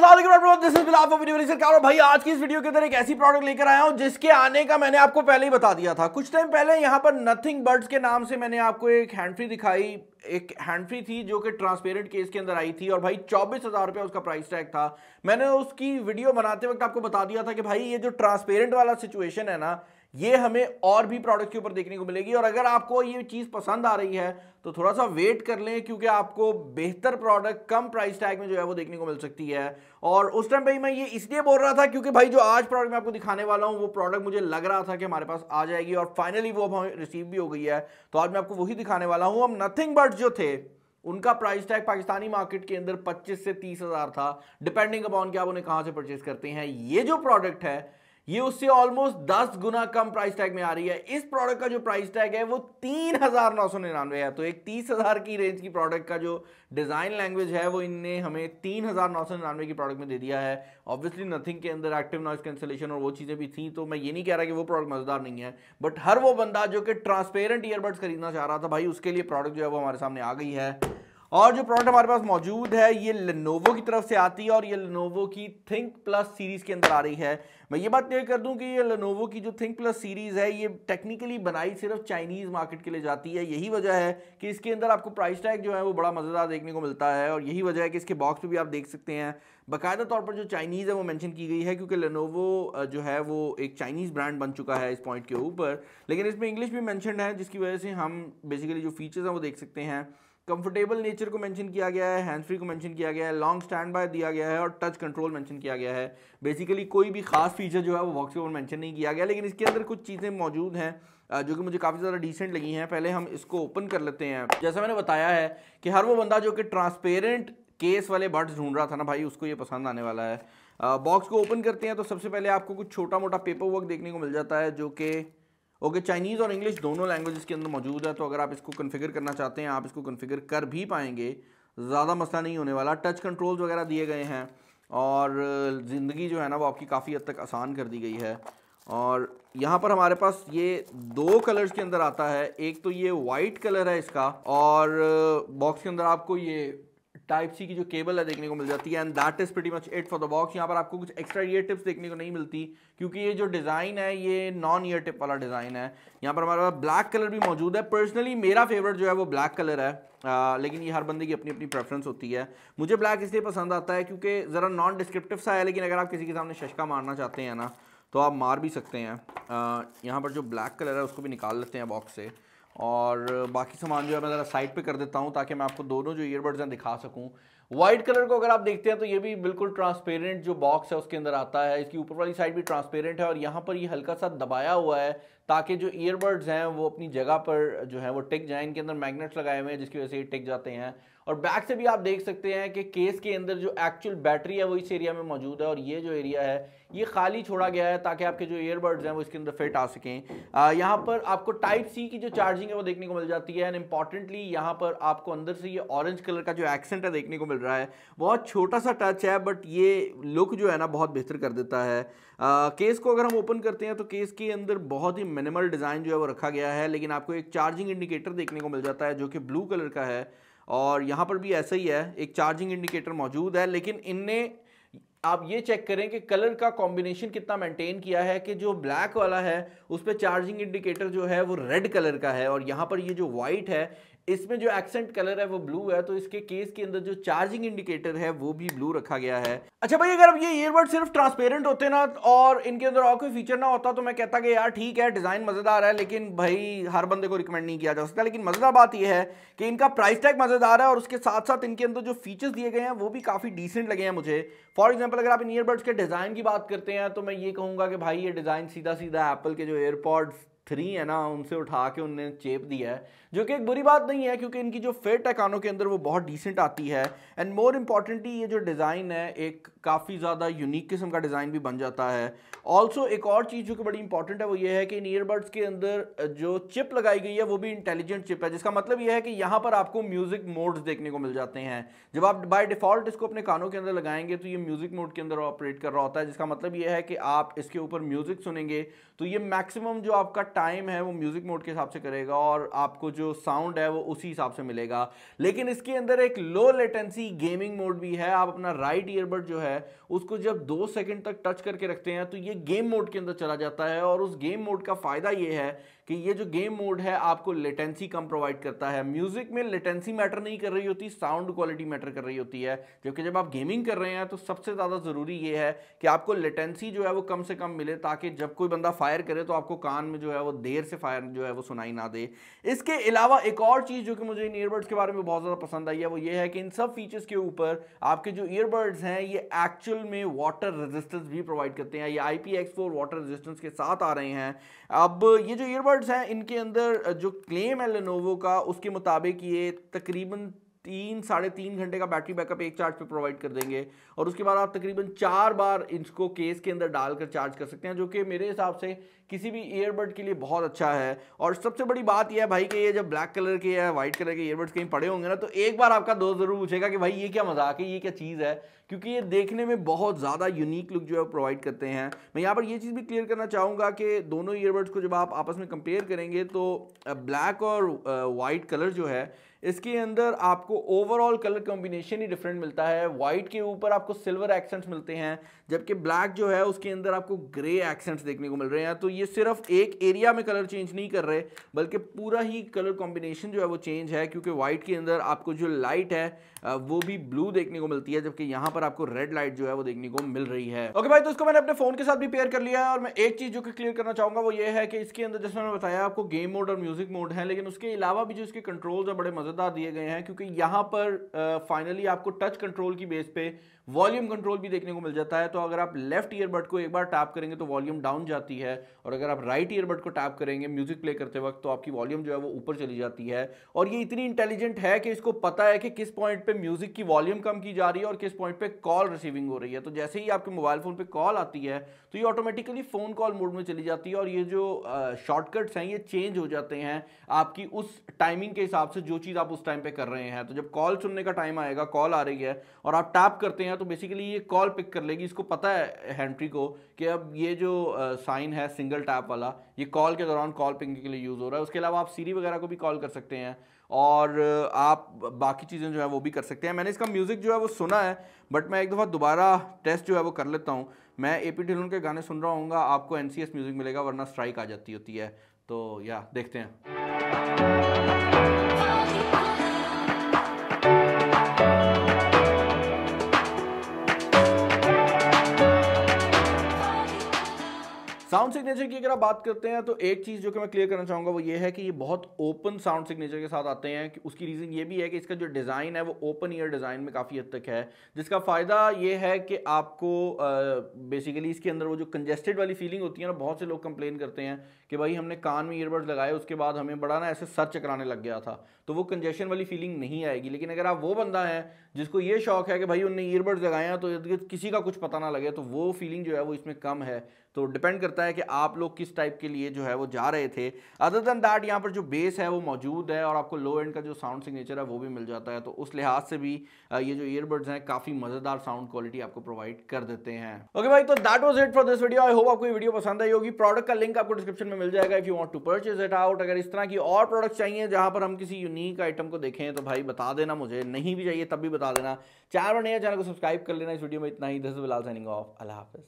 भाई आज की इस वीडियो के अंदर एक ऐसी प्रोडक्ट लेकर आया हूं जिसके आने का मैंने आपको पहले ही बता दिया था कुछ टाइम पहले यहां पर नथिंग बर्ड्स के नाम से मैंने आपको एक हैंडफ्री दिखाई एक हैंडफ्री थी जो कि ट्रांसपेरेंट केस के अंदर आई थी और भाई चौबीस हजार रुपया उसका प्राइस टैग था मैंने उसकी वीडियो बनाते वक्त आपको बता दिया था कि भाई ये जो ट्रांसपेरेंट वाला सिचुएशन है ना ये हमें और भी प्रोडक्ट के ऊपर देखने को मिलेगी और अगर आपको ये चीज़ पसंद आ रही है तो थोड़ा सा वेट कर लें क्योंकि आपको बेहतर प्रोडक्ट कम प्राइस टैग में जो है वो देखने को मिल सकती है और उस टाइम पे ही मैं ये इसलिए बोल रहा था क्योंकि भाई जो आज प्रोडक्ट मैं आपको दिखाने वाला हूँ वो प्रोडक्ट मुझे लग रहा था कि हमारे पास आ जाएगी और फाइनली वो हमें रिसीव भी हो गई है तो आज मैं आपको वही दिखाने वाला हूँ हम नथिंग बट जो थे उनका प्राइस टैग पाकिस्तानी मार्केट के अंदर पच्चीस से तीस हज़ार था डिपेंडिंग अपॉन क्या आप उन्हें कहाँ से परचेज करते हैं ये जो प्रोडक्ट है ये उससे ऑलमोस्ट दस गुना कम प्राइस टैग में आ रही है इस प्रोडक्ट का जो प्राइस टैग है वो तीन हजार नौ सौ निन्यानवे है तो एक तीस हजार की रेंज की प्रोडक्ट का जो डिज़ाइन लैंग्वेज है वो इनने हमें तीन हजार नौ सौ निन्यानवे की प्रोडक्ट में दे दिया है ऑब्वियसली नथिंग के अंदर एक्टिव नॉइस कैंसिलेशन और वो चीज़ें भी थी तो मैं ये नहीं कह रहा कि वो प्रोडक्ट मज़ेदार नहीं है बट हर वो बंदा जो कि ट्रांसपेरेंट ईयरबड्स खरीदना चाह रहा था भाई उसके लिए प्रोडक्ट जो है वो हमारे सामने आ गई है और जो प्रोडक्ट हमारे पास मौजूद है ये लेनोवो की तरफ से आती है और ये लेनोवो की थिंक प्लस सीरीज के अंदर आ रही है मैं ये बात क्लियर कर दूं कि ये लेनोवो की जो थिंक प्लस सीरीज है ये टेक्निकली बनाई सिर्फ चाइनीज मार्केट के लिए जाती है यही वजह है कि इसके अंदर आपको प्राइस टैग जो है वो बड़ा मज़ेदार देखने को मिलता है और यही वजह है कि इसके बॉक्स में भी आप देख सकते हैं बाकायदा तौर पर जो चाइनीज़ है वो मैंशन की गई है क्योंकि लेनोवो जो है वो एक चाइनीज़ ब्रांड बन चुका है इस पॉइंट के ऊपर लेकिन इसमें इंग्लिश भी मैंशन है जिसकी वजह से हम बेसिकली जो फीचर्स हैं वो देख सकते हैं कंफर्टेबल नेचर को मेंशन किया गया है हैंड फ्री को मेंशन किया गया है लॉन्ग स्टैंड बाय दिया गया है और टच कंट्रोल मेंशन किया गया है बेसिकली कोई भी खास फीचर जो है वो बॉक्स के ऊपर मेंशन नहीं किया गया लेकिन इसके अंदर कुछ चीज़ें मौजूद हैं जो कि मुझे काफ़ी ज़्यादा डिसेंट लगी हैं पहले हम इसको ओपन कर लेते हैं जैसा मैंने बताया है कि हर वो बंदा जो कि ट्रांसपेरेंट केस वाले बर्ड्स ढूंढ रहा था ना भाई उसको ये पसंद आने वाला है बॉक्स को ओपन करते हैं तो सबसे पहले आपको कुछ छोटा मोटा पेपर वर्क देखने को मिल जाता है जो कि ओके चाइनीज़ और इंग्लिश दोनों लैंग्वेज के अंदर मौजूद है तो अगर आप इसको कन्फिगर करना चाहते हैं आप इसको कन्फिगर कर भी पाएंगे ज़्यादा मसला नहीं होने वाला टच कंट्रोल्स वगैरह दिए गए हैं और ज़िंदगी जो है ना वो आपकी काफ़ी हद तक आसान कर दी गई है और यहाँ पर हमारे पास ये दो कलर्स के अंदर आता है एक तो ये वाइट कलर है इसका और बॉक्स के अंदर आपको ये टाइप सी की जो केबल है देखने को मिल जाती है and that is pretty much it for the box यहाँ पर आपको कुछ एक्स्ट्रा ईयर टिप्स देखने को नहीं मिलती क्योंकि ये जो डिज़ाइन है ये नॉन ईयर टिप वाला डिज़ाइन है यहाँ पर हमारे पास ब्लैक कलर भी मौजूद है पर्सनली मेरा फेवरेट जो है वो ब्लैक कलर है आ, लेकिन ये हर बंदे की अपनी अपनी प्रेफरेंस होती है मुझे ब्लैक इसलिए पसंद आता है क्योंकि ज़रा नॉन डिस्क्रिप्टिव सा है लेकिन अगर आप किसी के सामने शशका मारना चाहते हैं ना तो आप मार भी सकते हैं यहाँ पर जो ब्लैक कलर है उसको भी निकाल लेते हैं बॉक्स से और बाकी सामान जो है मैं ज़रा साइड पे कर देता हूँ ताकि मैं आपको दोनों जो ईयरबड्स हैं दिखा सकूँ वाइट कलर को अगर आप देखते हैं तो ये भी बिल्कुल ट्रांसपेरेंट जो बॉक्स है उसके अंदर आता है इसकी ऊपर वाली साइड भी ट्रांसपेरेंट है और यहाँ पर ये हल्का सा दबाया हुआ है ताकि जो ईयरबड्स हैं वो अपनी जगह पर जो है वो टिक जाए इनके अंदर मैगनेट्स लगाए हुए हैं जिसकी वजह से ये टिक जाते हैं और बैक से भी आप देख सकते हैं कि केस के अंदर जो एक्चुअल बैटरी है वो इस एरिया में मौजूद है और ये जो एरिया है ये खाली छोड़ा गया है ताकि आपके जो ईयरबड्स हैं वो इसके अंदर फिट आ सकें यहाँ पर आपको टाइप सी की जो चार्जिंग है वो देखने को मिल जाती है एंड इम्पॉर्टेंटली यहाँ पर आपको अंदर से ये ऑरेंज कलर का जो एक्सेंट है देखने को मिल रहा है बहुत छोटा सा टच है बट ये लुक जो है ना बहुत बेहतर कर देता है आ, केस को अगर हम ओपन करते हैं तो केस के अंदर बहुत ही मिनिमल डिज़ाइन जो है वो रखा गया है लेकिन आपको एक चार्जिंग इंडिकेटर देखने को मिल जाता है जो कि ब्लू कलर का है और यहाँ पर भी ऐसा ही है एक चार्जिंग इंडिकेटर मौजूद है लेकिन इनने आप ये चेक करें कि कलर का कॉम्बिनेशन कितना मेंटेन किया है कि जो ब्लैक वाला है उस पर चार्जिंग इंडिकेटर जो है वो रेड कलर का है और यहाँ पर ये जो वाइट है इसमें जो एक्सेंट कलर है वो ब्लू है तो इसके केस के अंदर जो चार्जिंग इंडिकेटर है वो भी ब्लू रखा गया है अच्छा भाई अगर अब ये ईयरबड सिर्फ ट्रांसपेरेंट होते ना और इनके अंदर और कोई फीचर ना होता तो मैं कहता कि यार ठीक है डिज़ाइन मज़ेदार है लेकिन भाई हर बंदे को रिकमेंड नहीं किया जा सकता लेकिन मज़ेदार बात यह है कि इनका प्राइस टैग मज़ेदार है और उसके साथ साथ इनके अंदर जो फीचर्स दिए गए हैं वो भी काफ़ी डिसेंट लगे हैं मुझे फॉर एग्जाम्पल अगर आप इन ईयरबड्स के डिज़ाइन की बात करते हैं तो मैं ये कहूंगा कि भाई ये डिज़ाइन सीधा सीधा एप्पल के जो एयरपॉड थ्री है ना उनसे उठा के उनने चेप दिया है जो कि एक बुरी बात नहीं है क्योंकि इनकी जो फिट है कानों के अंदर वो बहुत डिसेंट आती है एंड मोर इम्पॉर्टेंटली ये जो डिज़ाइन है एक काफ़ी ज़्यादा यूनिक किस्म का डिज़ाइन भी बन जाता है ऑल्सो एक और चीज़ जो कि बड़ी इंपॉर्टेंट है वो ये है कि इन ईयरबड्स के अंदर जो चिप लगाई गई है वो भी इंटेलिजेंट चिप है जिसका मतलब ये है कि यहाँ पर आपको म्यूज़िक मोड्स देखने को मिल जाते हैं जब आप बाय डिफ़ॉल्ट इसको अपने कानों के अंदर लगाएंगे तो ये म्यूज़िक मोड के अंदर ऑपरेट कर रहा होता है जिसका मतलब ये है कि आप इसके ऊपर म्यूज़िक सुनेंगे तो ये मैक्सिमम जो आपका टाइम है वो म्यूजिक मोड के हिसाब से करेगा और आपको जो साउंड है वो उसी हिसाब से मिलेगा लेकिन इसके अंदर एक लो लेटेंसी गेमिंग मोड भी है आप अपना राइट ईयरबड जो है उसको जब दो सेकंड तक टच करके रखते हैं तो ये गेम मोड के अंदर चला जाता है और उस गेम मोड का फायदा ये है कि ये जो गेम मोड है आपको लेटेंसी कम प्रोवाइड करता है म्यूजिक में लेटेंसी मैटर नहीं कर रही होती साउंड क्वालिटी मैटर कर रही होती है जबकि जब आप गेमिंग कर रहे हैं तो सबसे ज़्यादा ज़रूरी ये है कि आपको लेटेंसी जो है वो कम से कम मिले ताकि जब कोई बंदा फायर करे तो आपको कान में जो है वो देर से फायर जो है वो सुनाई ना दे इसके अलावा एक और चीज़ जो कि मुझे इन ईयरबड्स के बारे में बहुत ज़्यादा पसंद आई है वो ये है कि इन सब फीचर्स के ऊपर आपके जो ईयरबड्स हैं ये एक्चुअल में वाटर रेजिस्टेंस भी प्रोवाइड करते हैं ये आई पी वाटर रेजिस्टेंस के साथ आ रहे हैं अब ये जो ईयरबड वर्ड्स हैं इनके अंदर जो क्लेम है लेनोवो का उसके मुताबिक ये तकरीबन तीन साढ़े तीन घंटे का बैटरी बैकअप एक चार्ज पे प्रोवाइड कर देंगे और उसके बाद आप तकरीबन चार बार इसको केस के अंदर डालकर चार्ज कर सकते हैं जो कि मेरे हिसाब से किसी भी ईयरबड के लिए बहुत अच्छा है और सबसे बड़ी बात यह है भाई कि ये जब ब्लैक कलर के या वाइट कलर के ईयरबड्स कहीं पड़े होंगे ना तो एक बार आपका दोस्त ज़रूर पूछेगा कि भाई ये क्या मजाक है ये क्या चीज़ है क्योंकि ये देखने में बहुत ज़्यादा यूनिक लुक जो है प्रोवाइड करते हैं मैं यहाँ पर ये चीज़ भी क्लियर करना चाहूँगा कि दोनों ईयरबड्स को जब आप आपस में कंपेयर करेंगे तो ब्लैक और वाइट कलर जो है इसके अंदर आपको ओवरऑल कलर कॉम्बिनेशन ही डिफरेंट मिलता है वाइट के ऊपर आपको सिल्वर एक्सेंट्स मिलते हैं जबकि ब्लैक जो है उसके अंदर आपको ग्रे एक्सेंट्स देखने को मिल रहे हैं तो ये सिर्फ एक एरिया में कलर चेंज नहीं कर रहे बल्कि पूरा ही कलर कॉम्बिनेशन जो है वो चेंज है क्योंकि वाइट के अंदर आपको जो लाइट है वो भी ब्लू देखने को मिलती है जबकि यहाँ पर आपको रेड लाइट जो है वो देखने को मिल रही है ओके भाई तो उसको मैंने अपने फोन के साथ भी पेयर कर लिया है और मैं एक चीज जो कि क्लियर करना चाहूंगा वो ये है कि इसके अंदर जैसे मैंने बताया आपको गेम मोड और म्यूजिक मोड है लेकिन उसके अलावा भी जो इसके कंट्रोल्स है बड़े मजे ज़्यादा दिए गए हैं क्योंकि यहाँ पर फाइनली आपको टच कंट्रोल की बेस पे वॉल्यूम कंट्रोल भी देखने को मिल जाता है तो अगर आप लेफ्ट ईयरबड को एक बार टैप करेंगे तो वॉल्यूम डाउन जाती है और अगर आप राइट ईयरबड को टैप करेंगे म्यूजिक प्ले करते वक्त तो आपकी वॉल्यूम जो है वो ऊपर चली जाती है और ये इतनी इंटेलिजेंट है कि इसको पता है कि किस पॉइंट पे म्यूजिक की वॉल्यूम कम की जा रही है और किस पॉइंट पे कॉल रिसीविंग हो रही है तो जैसे ही आपके मोबाइल फोन पर कॉल आती है तो ये ऑटोमेटिकली फोन कॉल मोड में चली जाती है और ये जो शॉर्टकट्स हैं ये चेंज हो जाते हैं आपकी उस टाइमिंग के हिसाब से जो चीज़ चीज़ आप उस टाइम पे कर रहे हैं तो जब कॉल सुनने का टाइम आएगा कॉल आ रही है और आप टैप करते हैं तो बेसिकली ये कॉल पिक कर लेगी इसको पता है हैंट्री को कि अब ये जो साइन है सिंगल टैप वाला ये कॉल के दौरान कॉल पिंग के लिए यूज़ हो रहा है उसके अलावा आप सीरी वगैरह को भी कॉल कर सकते हैं और आप बाकी चीज़ें जो है वो भी कर सकते हैं मैंने इसका म्यूज़िक जो है वो सुना है बट मैं एक दफ़ा दोबारा टेस्ट जो है वो कर लेता हूँ मैं ए पी ढिलोन के गाने सुन रहा हूँ आपको एन म्यूज़िक मिलेगा वरना स्ट्राइक आ जाती होती है तो या देखते हैं साउंड सिग्नेचर की अगर आप बात करते हैं तो एक चीज़ जो कि मैं क्लियर करना चाहूँगा वो ये है कि ये बहुत ओपन साउंड सिग्नेचर के साथ आते हैं कि उसकी रीज़न ये भी है कि इसका जो डिज़ाइन है वो ओपन ईयर डिज़ाइन में काफ़ी हद तक है जिसका फ़ायदा ये है कि आपको बेसिकली इसके अंदर वो जो कंजेस्टेड वाली फीलिंग होती है ना बहुत से लोग कंप्लेन करते हैं कि भाई हमने कान में ईयरबड्स लगाए उसके बाद हमें बड़ा ना ऐसे सर चकराने लग गया था तो वो कंजेशन वाली फीलिंग नहीं आएगी लेकिन अगर आप वो बंदा है जिसको ये शौक है कि भाई उनने ईयरबड्स लगाए हैं तो किसी का कुछ पता ना लगे तो वो फीलिंग जो है वो इसमें कम है तो डिपेंड करता करता है कि आप लोग किस टाइप के लिए जो है वो जा रहे थे अदर देन दैट यहाँ पर जो बेस है वो मौजूद है और आपको लो एंड का जो साउंड सिग्नेचर है वो भी मिल जाता है तो उस लिहाज से भी ये जो ईयरबड्स हैं काफ़ी मज़ेदार साउंड क्वालिटी आपको प्रोवाइड कर देते हैं ओके okay भाई तो that was it for this video I hope आपको ये वीडियो पसंद आई होगी प्रोडक्ट का लिंक आपको डिस्क्रिप्शन में मिल जाएगा if you want to purchase it out अगर इस तरह की और प्रोडक्ट चाहिए जहां पर हम किसी यूनिक आइटम को देखें तो भाई बता देना मुझे नहीं भी चाहिए तब भी बता देना चैनल पर नया चैनल को सब्सक्राइब कर लेना इस वीडियो में इतना ही दस बिलाल सैनिंग ऑफ अल्लाह हाफिज़